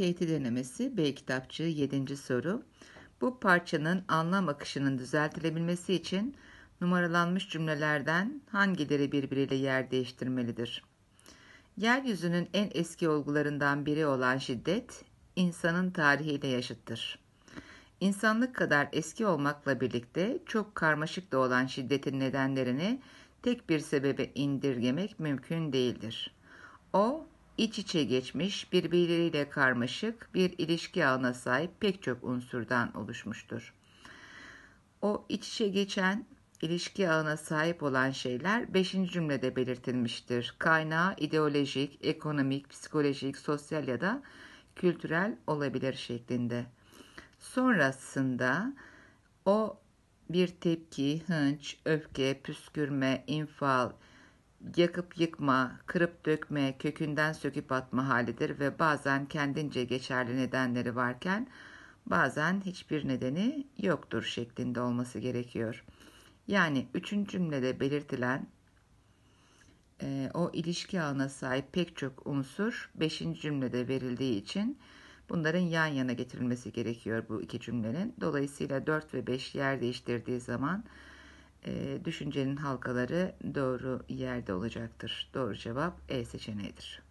Tehdit Denemesi B kitapçı 7. soru. Bu parçanın anlam akışının düzeltilebilmesi için numaralanmış cümlelerden hangileri birbiriyle yer değiştirmelidir? Yeryüzünün en eski olgularından biri olan şiddet, insanın tarihiyle yaşıttır. İnsanlık kadar eski olmakla birlikte çok karmaşık da olan şiddetin nedenlerini tek bir sebebe indirgemek mümkün değildir. O, iç içe geçmiş, birbirleriyle karmaşık bir ilişki ağına sahip pek çok unsurdan oluşmuştur. O iç içe geçen ilişki ağına sahip olan şeyler 5. cümlede belirtilmiştir. Kaynağı ideolojik, ekonomik, psikolojik, sosyal ya da kültürel olabilir şeklinde. Sonrasında o bir tepki, hınç, öfke, püskürme, infal, yakıp yıkma, kırıp dökme, kökünden söküp atma halidir ve bazen kendince geçerli nedenleri varken bazen hiçbir nedeni yoktur şeklinde olması gerekiyor. Yani üçüncü cümlede belirtilen e, o ilişki ağına sahip pek çok unsur beşinci cümlede verildiği için bunların yan yana getirilmesi gerekiyor bu iki cümlenin. Dolayısıyla dört ve beş yer değiştirdiği zaman e, düşüncenin halkaları doğru yerde olacaktır. Doğru cevap E seçeneğidir.